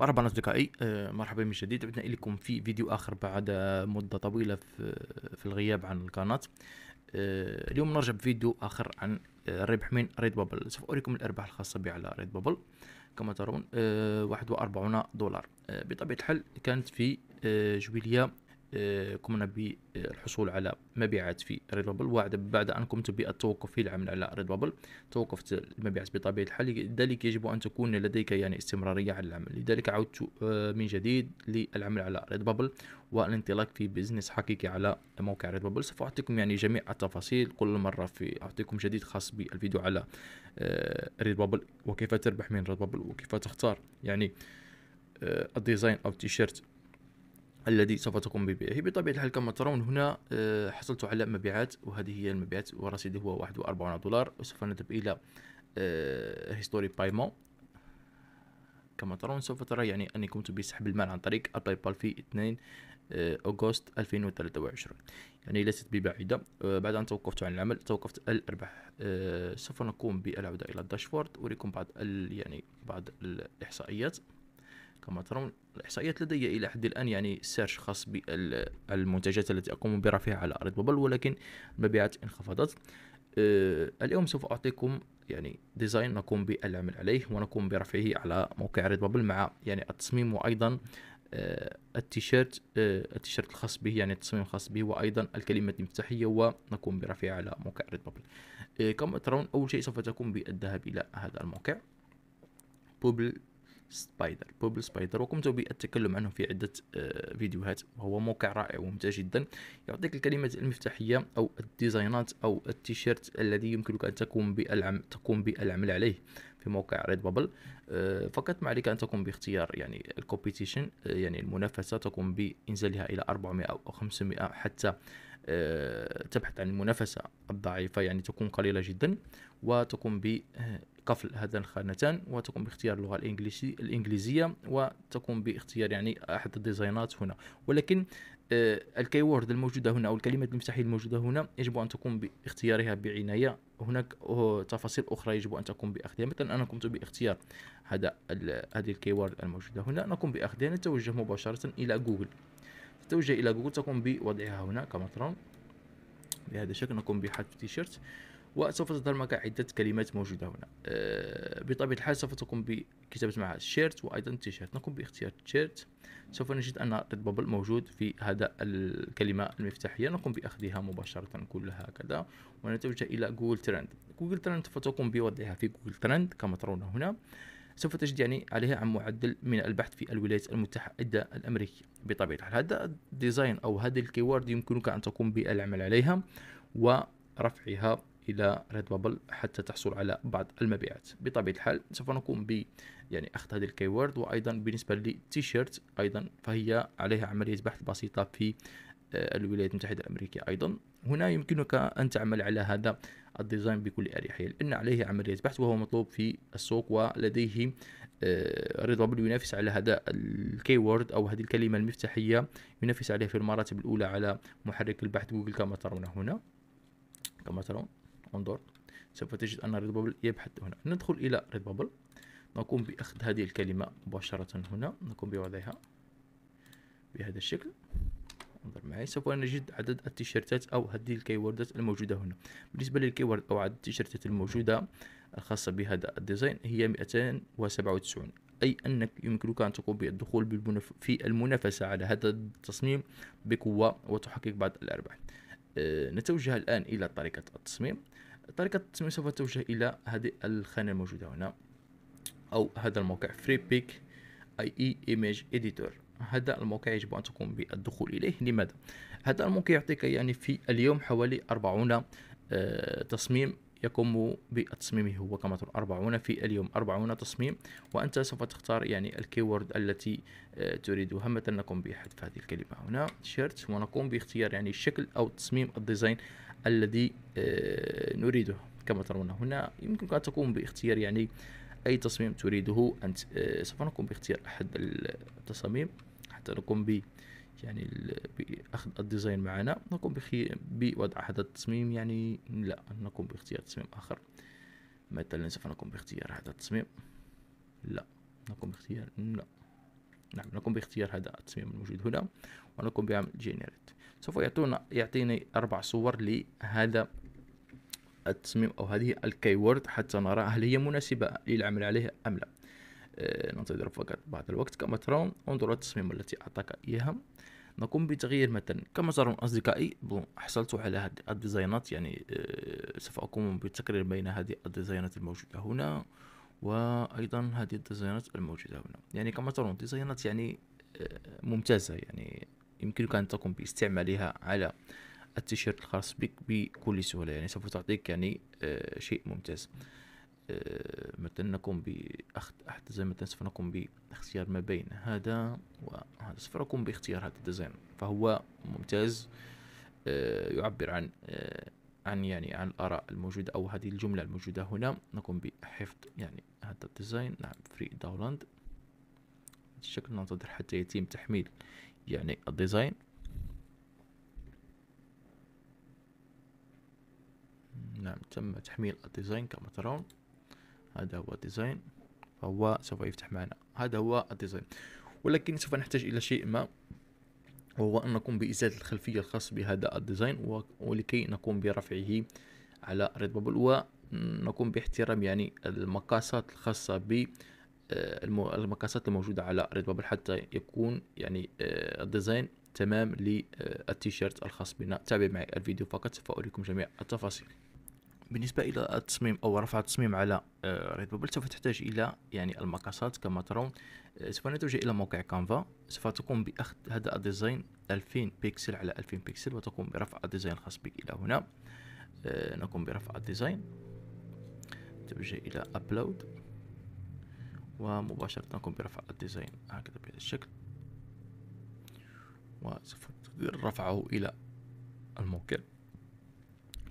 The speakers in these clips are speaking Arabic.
مرحبا اصدقائي آه، مرحبا من جديد عدنا اليكم في فيديو اخر بعد مده طويله في, الغياب عن القناه آه، اليوم نرجع بفيديو اخر عن آه، الربح من ريد بابل سوف اريكم الارباح الخاصه بي على ريد بابل كما ترون واحد دولار بطبيعه الحال كانت في جويليه قمنا آه، بالحصول آه، على مبيعات في ريد بابل وبعد أن قمت بالتوقف في العمل على ريد بابل توقفت المبيعات بطبيعة الحال لذلك يجب أن تكون لديك يعني استمرارية على العمل لذلك عدت آه، من جديد للعمل على ريد بابل والانطلاق في بزنس حقيقي على موقع ريد بابل سوف أعطيكم يعني جميع التفاصيل كل مرة في أعطيكم جديد خاص بالفيديو على ريد بابل وكيف تربح من ريد بابل وكيف تختار يعني الديزاين أو التيشيرت الذي سوف تقوم ببيعه بطبيعة الحال كما ترون هنا آه، حصلت على مبيعات وهذه هي المبيعات ورصيدي هو 41 دولار وسوف نذهب إلى هيستوري آه، بايمون كما ترون سوف ترى يعني أني قمت بسحب المال عن طريق الباي بال في 2 آه، أغسطس 2023 يعني ليست ببعيدة بعد أن توقفت عن العمل توقفت الأرباح سوف نقوم بالعودة إلى الداشبورد أريكم بعض يعني بعض الإحصائيات كما ترون الإحصائيات لدي إلى حد الآن يعني سيرش خاص بالمنتجات التي أقوم برفعها على أرض بابل ولكن المبيعات انخفضت أه اليوم سوف أعطيكم يعني ديزاين نقوم بالعمل عليه ونقوم برفعه على موقع ريد بابل مع يعني التصميم وأيضا أه التيشيرت أه التيشيرت الخاص به يعني التصميم الخاص به وايضا الكلمات المفتاحيه ونقوم برفعها على موقع ريد بابل أه كما ترون اول شيء سوف تقوم بالذهاب الى هذا الموقع بوبل سبايدر بوبل سبايدر وقمت بالتكلم عنه في عدة آه، فيديوهات وهو موقع رائع وممتع جدا يعطيك الكلمات المفتاحية أو الديزاينات أو التيشيرت الذي يمكنك أن تقوم بالعمل تقوم بالعمل عليه في موقع ريد بابل آه، فقط ما عليك أن تقوم باختيار يعني الكوبيتيشن آه، يعني المنافسة تقوم بإنزالها إلى 400 أو 500 حتى تبحث عن المنافسة الضعيفة يعني تكون قليلة جدا وتقوم ب قفل هذان الخانتان وتقوم باختيار اللغه الانجليزي الانجليزيه وتقوم باختيار يعني احد الديزاينات هنا ولكن آه، الكي الموجوده هنا او الكلمات المفتاحيه الموجوده هنا يجب ان تقوم باختيارها بعنايه هناك تفاصيل اخرى يجب ان تقوم باخذها مثلا انا قمت باختيار هذا هذه الكي الموجوده هنا نقوم باخذها نتوجه مباشره الى جوجل تتوجه الى جوجل تقوم بوضعها هنا كما ترون بهذا الشكل نقوم بحذف تيشيرت وسوف تظهر معك عدة كلمات موجودة هنا آه، بطبيعة الحال سوف تقوم بكتابة معها شيرت وأيضا تيشيرت نقوم باختيار شيرت سوف نجد أن ريد بابل موجود في هذا الكلمة المفتاحية نقوم بأخذها مباشرة كلها هكذا ونتوجه إلى جوجل ترند جوجل ترند فتقوم بوضعها في جوجل ترند كما ترون هنا سوف تجد يعني عليها عن معدل من البحث في الولايات المتحدة الأمريكية بطبيعة الحال هذا الديزاين أو هذه الكيورد يمكنك أن تقوم بالعمل عليها ورفعها الى ريد بابل حتى تحصل على بعض المبيعات بطبيعه الحال سوف نقوم ب يعني اخذ هذه الكيورد وايضا بالنسبه للتيشيرت ايضا فهي عليها عمليه بحث بسيطه في آه، الولايات المتحده الامريكيه ايضا هنا يمكنك ان تعمل على هذا الديزاين بكل اريحيه لان عليه عمليه بحث وهو مطلوب في السوق ولديه رضا آه، بل ينافس على هذا الكي وورد او هذه الكلمه المفتاحيه ينافس عليه في المراتب الاولى على محرك البحث جوجل كما ترون هنا كما ترون انظر سوف تجد أن ريد بابل يبحث هنا ندخل إلى ريد بابل نقوم بأخذ هذه الكلمة مباشرة هنا نقوم بوضعها بهذا الشكل انظر معي سوف نجد عدد التيشيرتات أو هذه الكيوردات الموجودة هنا بالنسبة للكيورد أو عدد التيشيرتات الموجودة الخاصة بهذا الديزاين هي 297 أي أنك يمكنك أن تقوم بالدخول في المنافسة على هذا التصميم بقوة وتحقق بعض الأرباح آه، نتوجه الآن إلى طريقة التصميم طريقة التصميم سوف توجه إلى هذه الخانة الموجودة هنا أو هذا الموقع FreePic IE Image Editor هذا الموقع يجب أن تقوم بالدخول إليه لماذا؟ هذا الموقع يعطيك يعني في اليوم حوالي 40 آه، تصميم يقوم بتصميمه هو كما ترون 40 في اليوم 40 تصميم وأنت سوف تختار يعني الكيورد التي آه، تريد همة نقوم بحذف هذه الكلمة هنا شيرت ونقوم باختيار يعني الشكل أو تصميم الديزاين الذي آه، نريده كما ترون هنا يمكنك أن تقوم باختيار يعني أي تصميم تريده أنت آه، سوف نقوم باختيار أحد التصاميم حتى نقوم ب يعني بأخذ الديزاين معنا نقوم بوضع هذا التصميم يعني لا نقوم باختيار تصميم آخر مثلا سوف نقوم باختيار هذا التصميم لا نقوم باختيار لا نعم نقوم باختيار هذا التصميم الموجود هنا ونقوم بعمل جينيريت سوف يعطونا يعطيني أربع صور لهذا التصميم أو هذه الكيورد حتى نرى هل هي مناسبة للعمل عليها أم لا آه، ننتظر فقط بعض الوقت كما ترون انظروا التصميم التي أعطاك إياها نقوم بتغيير متن كما ترون أصدقائي بون حصلت على هذه الديزاينات يعني آه، سوف أقوم بالتقرير بين هذه الديزاينات الموجودة هنا وأيضا هذه الديزاينات الموجودة هنا يعني كما ترون ديزاينات يعني آه، ممتازة يعني يمكنك أن تقوم باستعمالها على التيشيرت الخاص بك بكل سهولة يعني سوف تعطيك يعني شيء ممتاز مثلا نقوم بأخذ أحد مثلا سوف نقوم باختيار ما بين هذا وهذا سوف نقوم باختيار هذا الديزاين فهو ممتاز آه، يعبر عن آه، عن يعني عن الآراء الموجودة أو هذه الجملة الموجودة هنا نقوم بحفظ يعني هذا الديزاين نعم فري داونلود الشكل ننتظر حتى يتم تحميل يعني الديزاين نعم تم تحميل الديزاين كما ترون هذا هو الديزاين فهو سوف يفتح معنا هذا هو الديزاين ولكن سوف نحتاج الى شيء ما وهو ان نقوم بازاله الخلفيه الخاص بهذا الديزاين ولكي نقوم برفعه على ريد بابل ونقوم باحترام يعني المقاسات الخاصه ب آه، المقاسات الموجوده على ريد بابل حتى يكون يعني آه، الديزاين تمام للتيشيرت آه، الخاص بنا تابع معي الفيديو فقط سوف اريكم جميع التفاصيل بالنسبة إلى التصميم أو رفع التصميم على ريد آه، بوبل سوف تحتاج إلى يعني المقاسات كما ترون آه، سوف نتوجه إلى موقع كانفا سوف تقوم بأخذ هذا الديزاين 2000 بكسل على 2000 بكسل وتقوم برفع الديزاين الخاص بك إلى هنا آه، نقوم برفع الديزاين نتوجه إلى أبلود ومباشرة نقوم برفع الديزاين هكذا بهذا الشكل وسوف رفعه إلى الموقع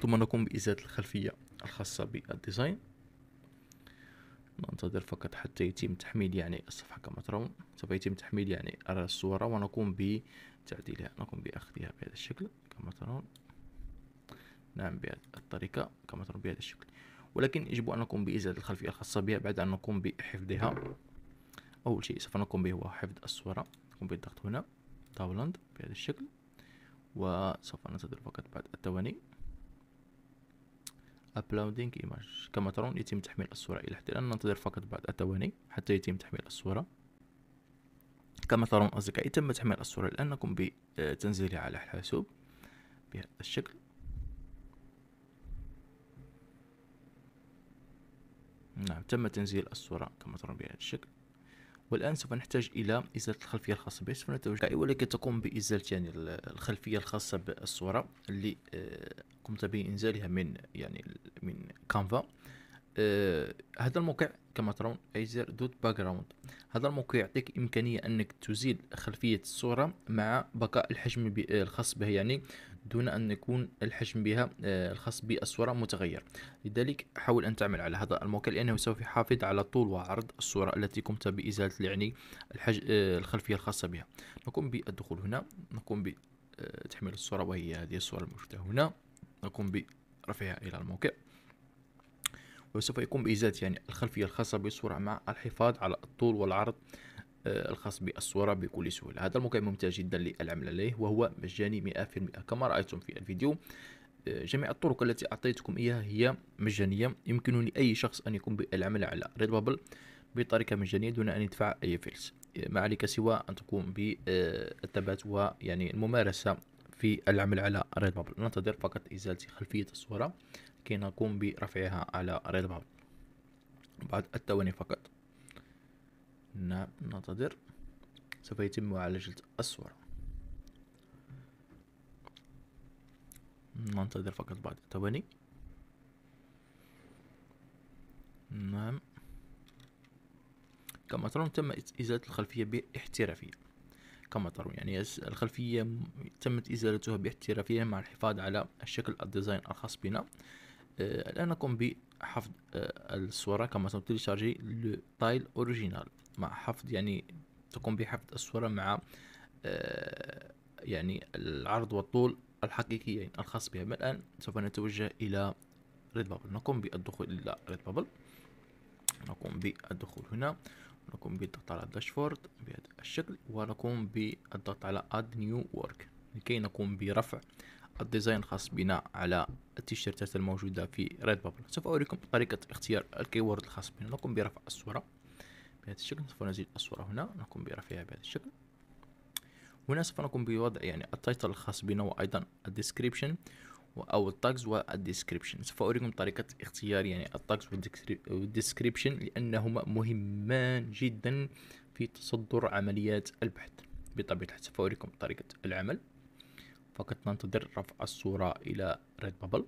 ثم نقوم بإزالة الخلفية الخاصة بالديزاين ننتظر فقط حتى يتم تحميل يعني الصفحة كما ترون سوف يتم تحميل يعني الصورة ونقوم بتعديلها نقوم بأخذها بهذا الشكل كما ترون نعم بهذه الطريقة كما ترون بهذا الشكل ولكن يجب أن نقوم بإزالة الخلفية الخاصة بها بعد أن نقوم بحفظها أول شيء سوف نقوم به هو حفظ الصورة نقوم بالضغط هنا تاولند بهذا الشكل وسوف ننتظر فقط بعد الثواني uploading image كما ترون يتم تحميل الصورة إلى حد الآن ننتظر فقط بعض الثواني حتى يتم تحميل الصورة كما ترون أصدقائي تم تحميل الصورة الآن نقوم بتنزيلها على الحاسوب بهذا الشكل نعم تم تنزيل الصورة كما ترون بهذا الشكل والان سوف نحتاج الى ازاله الخلفيه الخاصه به سوف نتوجه ولكن تقوم بازاله يعني الخلفيه الخاصه بالصوره اللي آه، قمت بانزالها من يعني من كانفا آه، هذا الموقع كما ترون ايزر دوت باكراوند هذا الموقع يعطيك امكانيه انك تزيل خلفيه الصوره مع بقاء الحجم الخاص بها يعني دون أن يكون الحجم بها آه، الخاص بالصورة متغير لذلك حاول أن تعمل على هذا الموقع لأنه سوف يحافظ على طول وعرض الصورة التي قمت بإزالة يعني الحج... آه، الخلفية الخاصة بها نقوم بالدخول هنا نقوم بتحميل الصورة وهي هذه الصورة الموجودة هنا نقوم برفعها إلى الموقع وسوف يقوم بإزالة يعني الخلفية الخاصة بالصورة مع الحفاظ على الطول والعرض آه، الخاص بالصورة بكل سهولة هذا الموقع ممتاز جدا للعمل عليه وهو مجاني 100% كما رأيتم في الفيديو آه، جميع الطرق التي أعطيتكم إياها هي مجانية يمكن لأي شخص أن يقوم بالعمل على ريد بابل بطريقة مجانية دون أن يدفع أي فلس آه، ما عليك سوى أن تقوم بالثبات ويعني الممارسة في العمل على ريد بابل ننتظر فقط إزالة خلفية الصورة كي نقوم برفعها على ريد بابل بعد الثواني فقط نعم ننتظر سوف يتم معالجة الصورة ننتظر فقط بعض الثواني نعم كما ترون تم إزالة الخلفية باحترافية كما ترون يعني الخلفية تمت إزالتها باحترافية مع الحفاظ على الشكل الديزاين الخاص بنا آه، الآن نقوم بحفظ آه، الصورة كما ترون تلشارجي لو تايل أوريجينال مع حفظ يعني تقوم بحفظ الصورة مع آه، يعني العرض والطول الحقيقيين يعني الخاص بها الآن سوف نتوجه إلى ريد بابل نقوم بالدخول إلى ريد بابل نقوم بالدخول هنا نقوم بالضغط على داشفورد بهذا الشكل ونقوم بالضغط على اد نيو ورك لكي نقوم برفع الديزاين الخاص بنا على التيشيرتات الموجودة في ريد بابل سوف أوريكم طريقة اختيار الكيورد الخاص بنا نقوم برفع الصورة بهذا الشكل سوف نزيد الصورة هنا نقوم برفعها بهذا الشكل هنا سوف نقوم بوضع يعني التايتل الخاص بنا وأيضا الديسكريبشن أو التاكس والديسكريبشن سوف أريكم طريقة اختيار يعني التاكس والديسكريبشن لأنهما مهمان جدا في تصدر عمليات البحث بطبيعة الحال سوف أريكم طريقة العمل فقط ننتظر رفع الصورة إلى ريد بابل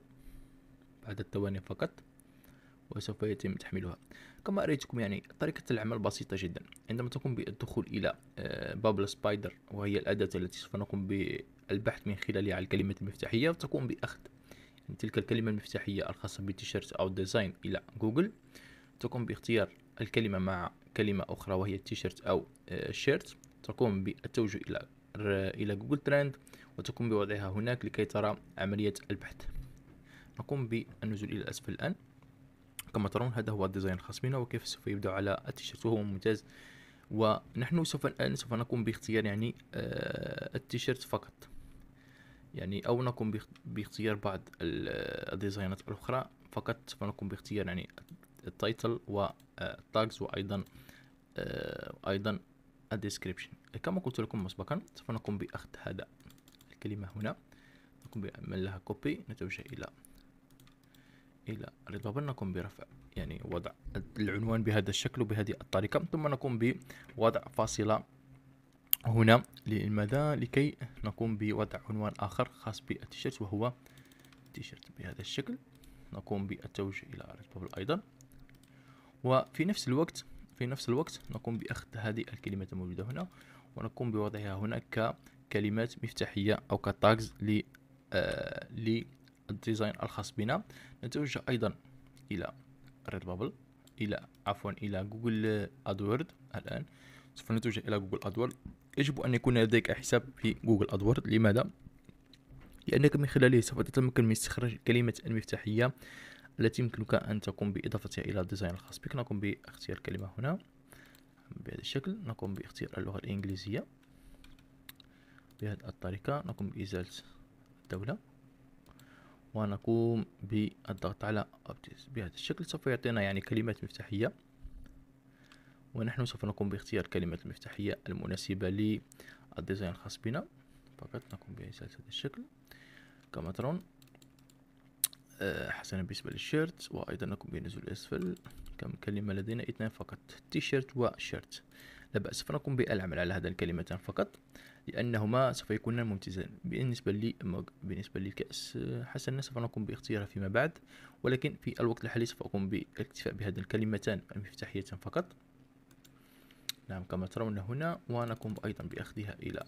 بعد الثواني فقط وسوف يتم تحميلها كما أريتكم يعني طريقة العمل بسيطة جدا عندما تقوم بالدخول إلى آه، بابل سبايدر وهي الأداة التي سوف نقوم بالبحث من خلالها على الكلمة المفتاحية وتقوم بأخذ يعني تلك الكلمة المفتاحية الخاصة بالتيشيرت أو الديزاين إلى جوجل تقوم باختيار الكلمة مع كلمة أخرى وهي التيشيرت أو الشيرت آه، تقوم بالتوجه إلى إلى جوجل ترند وتقوم بوضعها هناك لكي ترى عملية البحث نقوم بالنزول إلى الأسفل الآن كما ترون هذا هو الديزاين الخاص بنا وكيف سوف يبدو على التيشيرت وهو ممتاز ونحن سوف آه، سوف نقوم باختيار يعني آه، التيشيرت فقط يعني او نقوم باختيار بعض آه، الديزاينات الاخرى فقط سوف نقوم باختيار يعني التايتل والتاجز وايضا ايضا الديسكريبشن كما قلت لكم مسبقا سوف نقوم باخذ هذا الكلمه هنا نقوم بعمل لها كوبي نتوجه الى الى لا رضا بل نقوم برفع يعني وضع العنوان بهذا الشكل وبهذه الطريقة ثم نقوم بوضع فاصلة هنا لماذا لكي نقوم بوضع عنوان آخر خاص بالتيشيرت وهو تيشيرت بهذا الشكل نقوم بالتوجه إلى ريد أيضا وفي نفس الوقت في نفس الوقت نقوم بأخذ هذه الكلمات الموجودة هنا ونقوم بوضعها هنا ككلمات مفتاحية أو كتاجز ل آه الديزاين الخاص بنا نتوجه أيضا إلى ريد بابل إلى عفوا إلى جوجل أدوورد الآن سوف نتوجه إلى جوجل أدوورد يجب أن يكون لديك حساب في جوجل أدوورد لماذا؟ لأنك من خلاله سوف تتمكن من استخراج الكلمة المفتاحية التي يمكنك أن تقوم بإضافتها إلى الديزاين الخاص بك نقوم باختيار كلمه هنا بهذا الشكل نقوم باختيار اللغة الإنجليزية بهذه الطريقة نقوم بإزالة الدولة ونقوم بالضغط على Objects بهذا الشكل سوف يعطينا يعني كلمات مفتاحية ونحن سوف نقوم باختيار كلمة المفتاحية المناسبة للديزاين الخاص بنا فقط نقوم بإزالة هذا الشكل كما ترون آه، حسنا بالنسبة للشيرت وأيضا نقوم بنزول أسفل كم كلمة لدينا اثنان فقط تي شيرت وشيرت لا بأس فنقوم بالعمل على هذا الكلمتان فقط لأنهما سوف يكونان ممتازان بالنسبة لي بالنسبة للكأس آه، حسنا سوف نقوم باختيارها فيما بعد ولكن في الوقت الحالي سوف أقوم بالاكتفاء بهذه الكلمتان المفتاحية فقط نعم كما ترون هنا ونقوم أيضا بأخذها إلى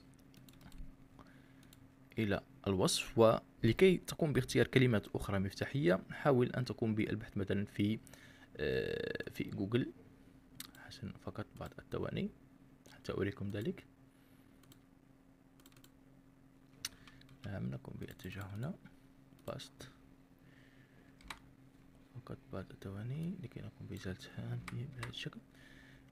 إلى الوصف ولكي تقوم باختيار كلمات أخرى مفتاحية حاول أن تقوم بالبحث مثلا في آه، في جوجل حسنا فقط بعض الثواني حتى أريكم ذلك دعم لكم باتجاه هنا باست فقط بعد ثواني لكي نقوم بإزالتها بهذا الشكل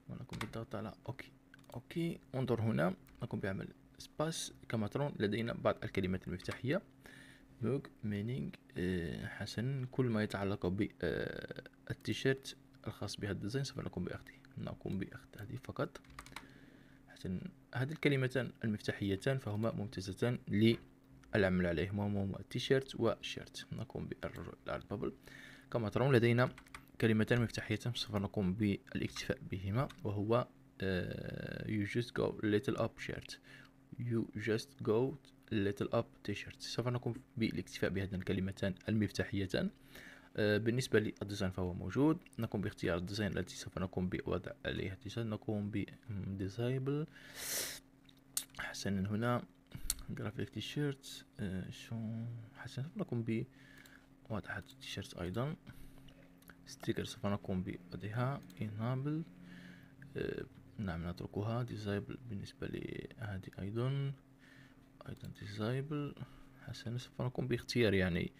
ونقوم بالضغط على أوكي أوكي انظر هنا نقوم بعمل سباس كما ترون لدينا بعض الكلمات المفتاحية لوك مينينغ آه، حسن كل ما يتعلق بالتيشيرت آه، الخاص بهذا الديزاين سوف نقوم بأخذه نقوم بأخذ هذه فقط حسن هذه الكلمتان المفتاحيتان فهما ممتازتان ل العمل عليهم وهم التيشيرت والشيرت نقوم بالارت بابل كما ترون لدينا كلمتان مفتاحيتان سوف نقوم بالاكتفاء بهما وهو uh, you just go little up shirt you just go little up t-shirt سوف نقوم بالاكتفاء بهذان الكلمتان المفتاحيتان آه، بالنسبة للديزاين فهو موجود نقوم باختيار الديزاين التي سوف نقوم بوضع عليها الديزاين نقوم ب disable حسنا هنا جرافيك تي شيرت آه، شون حسنا نقوم بوضع واضحة تي شيرت ايضا ستيكر سوف نقوم بوضعها انابل نعم نتركها ديزايبل بالنسبة لهذه ايضا ايضا ديزايبل حسنا سوف نقوم باختيار يعني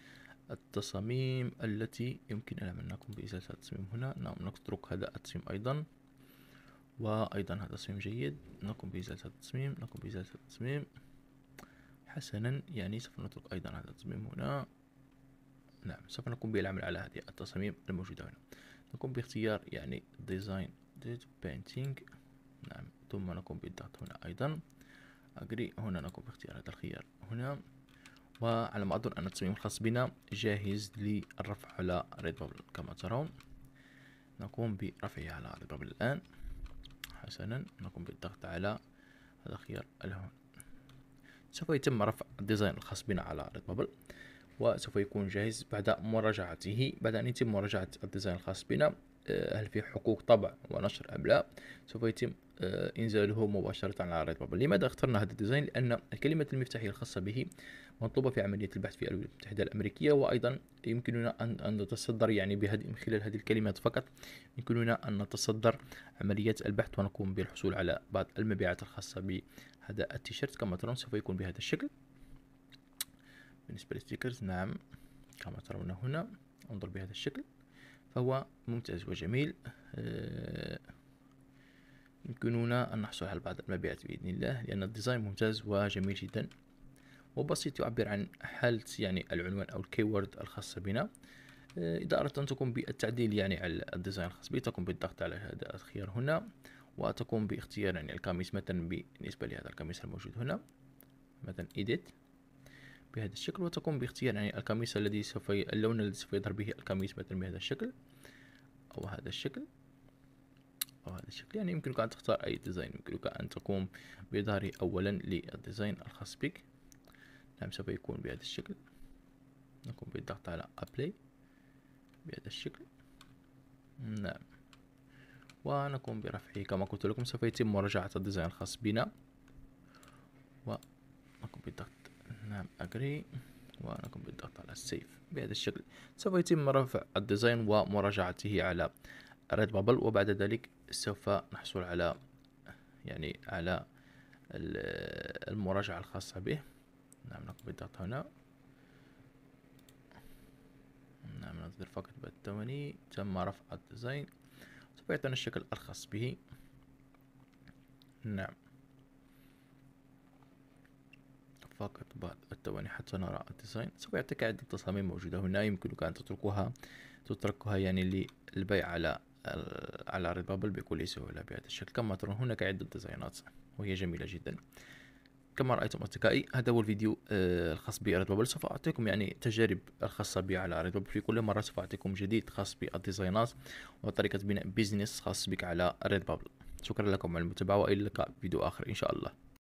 التصاميم التي يمكن أن نقوم بإزالة التصميم هنا نعم نترك هذا التصميم أيضا وأيضا هذا تصميم جيد نقوم بإزالة التصميم نقوم بإزالة التصميم حسنا يعني سوف نترك أيضا هذا التصميم هنا نعم سوف نقوم بالعمل على هذه التصاميم الموجودة هنا نقوم باختيار يعني ديزاين ديت بينتينج نعم ثم نقوم بالضغط هنا أيضا أجري هنا نقوم باختيار هذا الخيار هنا وعلى ما أظن أن التصميم الخاص بنا جاهز للرفع على بابل كما ترون نقوم برفعه على بابل الآن حسنا نقوم بالضغط على هذا الخيار الهون سوف يتم رفع الديزاين الخاص بنا على ريدبابل وسوف يكون جاهز بعد مراجعته بعد أن يتم مراجعة الديزاين الخاص بنا آه، هل في حقوق طبع ونشر أم لا سوف يتم آه، إنزاله مباشرة على ريد بابل لماذا اخترنا هذا الديزاين لأن الكلمة المفتاحية الخاصة به مطلوبة في عملية البحث في الولايات المتحدة الأمريكية وأيضا يمكننا أن أن نتصدر يعني بهذه من خلال هذه الكلمات فقط يمكننا أن نتصدر عمليات البحث ونقوم بالحصول على بعض المبيعات الخاصة هذا التيشيرت كما ترون سوف يكون بهذا الشكل بالنسبة للستيكرز نعم كما ترون هنا انظر بهذا الشكل فهو ممتاز وجميل آه، يمكننا أن نحصل على بعض المبيعات بإذن الله لأن الديزاين ممتاز وجميل جدا وبسيط يعبر عن حالة يعني العنوان أو الكيورد الخاصة بنا إذا آه، أردت أن تقوم بالتعديل يعني على الديزاين الخاص بي تقوم بالضغط على هذا الخيار هنا وتقوم باختيار يعني القميص مثلا بالنسبة لهذا القميص الموجود هنا مثلا edit بهذا الشكل وتقوم باختيار يعني القميص الذي سوف اللون الذي سوف يظهر به القميص مثلا بهذا الشكل أو هذا الشكل أو هذا الشكل يعني يمكنك أن تختار أي ديزاين يمكنك أن تقوم بإظهاره أولا للديزاين الخاص بك نعم سوف يكون بهذا الشكل نقوم بالضغط على أبلاي بهذا الشكل نعم ونقوم برفعه كما قلت لكم سوف يتم مراجعة الديزاين الخاص بنا ونقوم بالضغط نعم أجري ونقوم بالضغط على السيف بهذا الشكل سوف يتم رفع الديزاين ومراجعته على ريد بابل وبعد ذلك سوف نحصل على يعني على المراجعة الخاصة به نعم نقوم بالضغط هنا نعم ننتظر فقط بعد تم رفع الديزاين سوف يعطينا الشكل الأرخص به نعم فقط بعض التواني حتى نرى الديزاين سوف يعطيك عدة تصاميم موجودة هنا يمكنك أن تتركها تتركها يعني للبيع على على ريبابل بكل سهولة بهذا الشكل كما ترون هناك عدة ديزاينات وهي جميلة جدا كما رأيتم أصدقائي هذا هو الفيديو آه، الخاص بريد بابل سوف أعطيكم يعني تجارب الخاصة بي على ريد بابل في كل مرة سوف أعطيكم جديد خاص بالديزاينات وطريقة بناء بيزنس خاص بك على ريد بابل شكرا لكم على المتابعة وإلى اللقاء فيديو آخر إن شاء الله